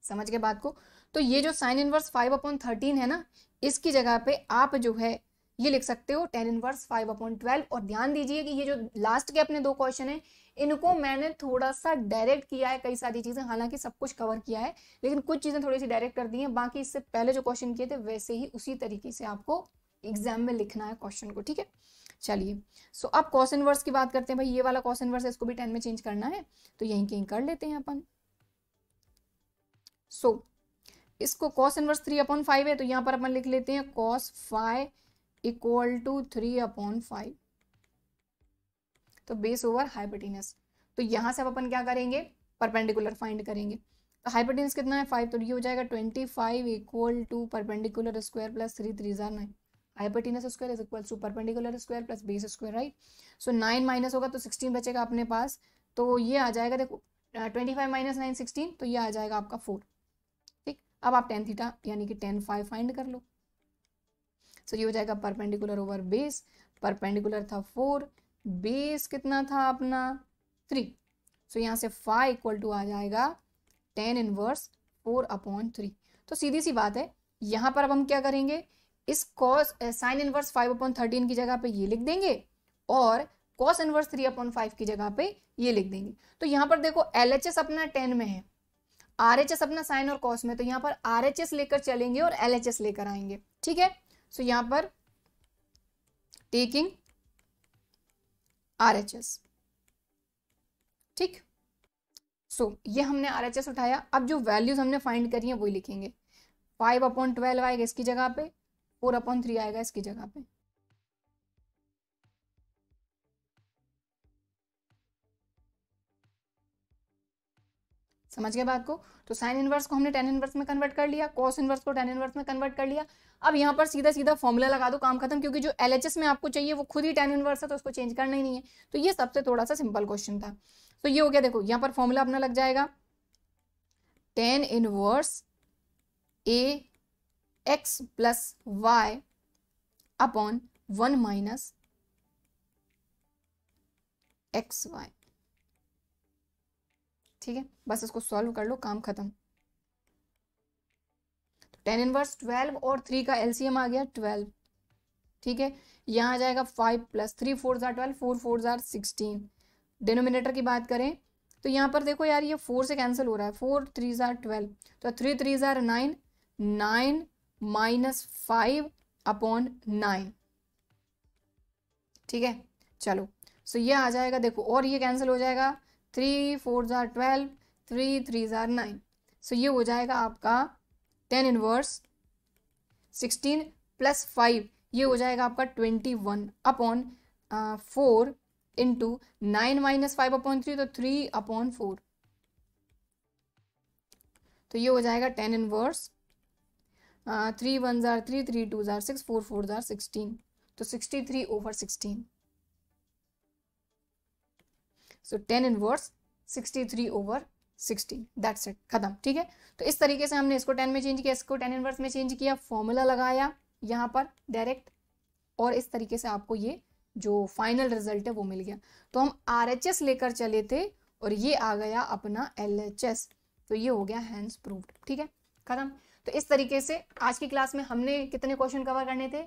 समझ के बात को तो ये जो sine inverse five upon thirteen है ना इसकी जगह पे आप जो है ये लिख सकते हो tan inverse five upon twelve और ध्यान दीजिए कि ये जो लास्ट के अपने दो क्वेश्चन है इनको मैंने थोड़ा सा डायरेक्ट किया है कई सारी चीज़ें हालांकि सब कुछ कवर किया है लेकिन कुछ चीज़ें थोड़ी सी डायरेक्ट कर दी हैं बाकी इससे पहले जो क्वेश्चन किए थे वैसे ही उसी तरीके से आपको एग्जाम में लिखना है क्वेश्चन को ठीक है चलिए सो अब क्वेश्चन वर्स की बात करते हैं भाई ये वाला क्वेश्चन वर्स है इसको भी टेन में चेंज करना है तो यहीं कहीं कर लेते हैं अपन सो so, इसको cos inverse three upon five है तो यहाँ पर अपन लिख लेते हैं cos five equal to three upon five तो बेस ओवर हाइपोटिनस तो यहाँ से अब अपन क्या करेंगे परपेंडिकुलर फाइंड करेंगे तो हाइपोटिनस कितना है फाइव तो ये हो जाएगा twenty five equal to perpendicular square plus three three ज़ार nine hypotenuse square is equal to perpendicular square plus base square right so nine minus होगा तो सिक्सटीन बचेगा अपने पास तो ये आ जाएगा देखो twenty five minus nine sixteen तो ये आ जाएगा आपका फोर ठीक अब आप टेन थीटा यानी कि टेन फाइव फाइंड कर लो सो so, ये हो जाएगा परपेंडिकुलर ओवर बेस परपेंडिकुलर था फोर बेस कितना था अपना थ्री सो so, यहाँ से फाइव इक्वल टू आ जाएगा tan inverse four upon three तो सीधी सी बात है यहाँ पर अब हम क्या करेंगे इस cos sine inverse five upon thirteen की जगह पे ये लिख देंगे और cos inverse three upon five की जगह पे ये लिख देंगे तो यहाँ पर देखो एल अपना टेन में है आर अपना साइन और कॉस में तो यहाँ पर आर लेकर चलेंगे और एल लेकर आएंगे ठीक है सो so, यहाँ पर टेकिंग आरएचएस ठीक सो so, ये हमने आर एच एस उठाया अब जो वैल्यूज हमने फाइंड करी है वही लिखेंगे फाइव अपॉइंट ट्वेल्व आएगा इसकी जगह पे फोर अपॉइंट थ्री आएगा इसकी जगह पे समझ गए बात को तो साइन इनवर्स को हमने टेन इनवर्स में कन्वर्ट कर लिया कॉस इनवर्स को टेन इनवर्स में कन्वर्ट कर लिया अब यहाँ पर सीधा सीधा फॉर्मूला लगा दो काम खत्म क्योंकि जो एल में आपको चाहिए वो खुद ही टेन इनवर्स है तो उसको चेंज करना ही नहीं है तो ये सबसे थोड़ा सा सिंपल क्वेश्चन था तो ये हो गया देखो यहाँ पर फॉर्मूला अपना लग जाएगा tan inverse A X plus Y upon one minus X Y ठीक है बस इसको सॉल्व कर लो काम खत्म तो टेन इनवर्स ट्वेल्व और थ्री का एलसीएम आ गया ट्वेल्व ठीक है यहाँ आ जाएगा फाइव प्लस थ्री फोर जार ट्वेल्व फोर फोर जार सिक्सटीन डिनोमिनेटर की बात करें तो यहाँ पर देखो यार ये फोर से कैंसिल हो रहा है फोर थ्री जार ट्वेल्व तो थ्री थ्री जार nine nine minus five upon nine ठीक है चलो सो ये आ जाएगा देखो और ये कैंसिल हो जाएगा थ्री फोर ज़ार ट्वेल्व थ्री थ्री ज़ार नाइन सो ये हो जाएगा आपका tan inverse sixteen plus five ये हो जाएगा आपका twenty one upon four into nine minus five upon three तो थ्री अपॉन फोर तो ये हो जाएगा टेन इनवर्स थ्री वन ज़ार थ्री थ्री टू ज़ार सिक्स फोर फोर ज़ार सिक्सटीन तो sixty three over sixteen so tan inverse sixty three over sixteen that's it खत्म ठीक है तो इस तरीके से हमने इसको टेन में चेंज किया इसको टेन इनवर्स में चेंज किया फॉर्मूला लगाया यहाँ पर डायरेक्ट और इस तरीके से आपको ये जो फाइनल रिजल्ट है वो मिल गया तो हम आर एच एस लेकर चले थे और ये आ गया अपना एल एच एस तो ये हो गया हैंड्स प्रूफ ठीक है खत्म तो इस तरीके से आज की क्लास में हमने कितने क्वेश्चन कवर करने थे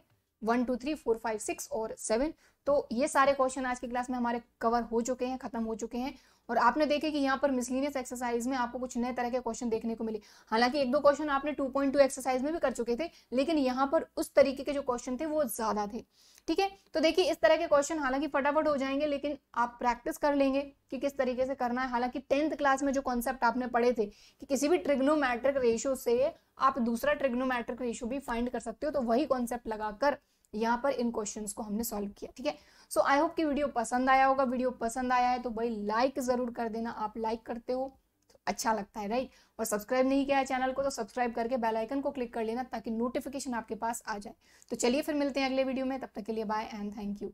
one two three four five six और सेवन तो ये सारे क्वेश्चन आज की क्लास में हमारे कवर हो चुके हैं खत्म हो चुके हैं और आपने देखे कि यहाँ पर मिसलिनियस एक्सरसाइज में आपको कुछ नए तरह के क्वेश्चन देखने को मिले हालांकि एक दो क्वेश्चन आपने 2.2 एक्सरसाइज में भी कर चुके थे लेकिन यहाँ पर उस तरीके के जो क्वेश्चन थे वो ज्यादा थे ठीक है तो देखिए इस तरह के क्वेश्चन हालांकि फटाफट हो जाएंगे लेकिन आप प्रैक्टिस कर लेंगे कि किस तरीके से करना है हालांकि टेंथ क्लास में जो कॉन्सेप्ट आपने पढ़े थे कि किसी भी ट्रिग्नोमेट्रिक रेशो से आप दूसरा ट्रिग्नोमेट्रिक रेशियो भी फाइंड कर सकते हो तो वही कॉन्सेप्ट लगाकर यहाँ पर इन क्वेश्चन को हमने सॉल्व किया ठीक है सो आई होप कि वीडियो पसंद आया होगा वीडियो पसंद आया है तो भाई लाइक ज़रूर कर देना आप लाइक करते हो तो अच्छा लगता है राइट और सब्सक्राइब नहीं किया है चैनल को तो सब्सक्राइब करके बेल आइकन को क्लिक कर लेना ताकि नोटिफिकेशन आपके पास आ जाए तो चलिए फिर मिलते हैं अगले वीडियो में तब तक के लिए बाय एंड थैंक यू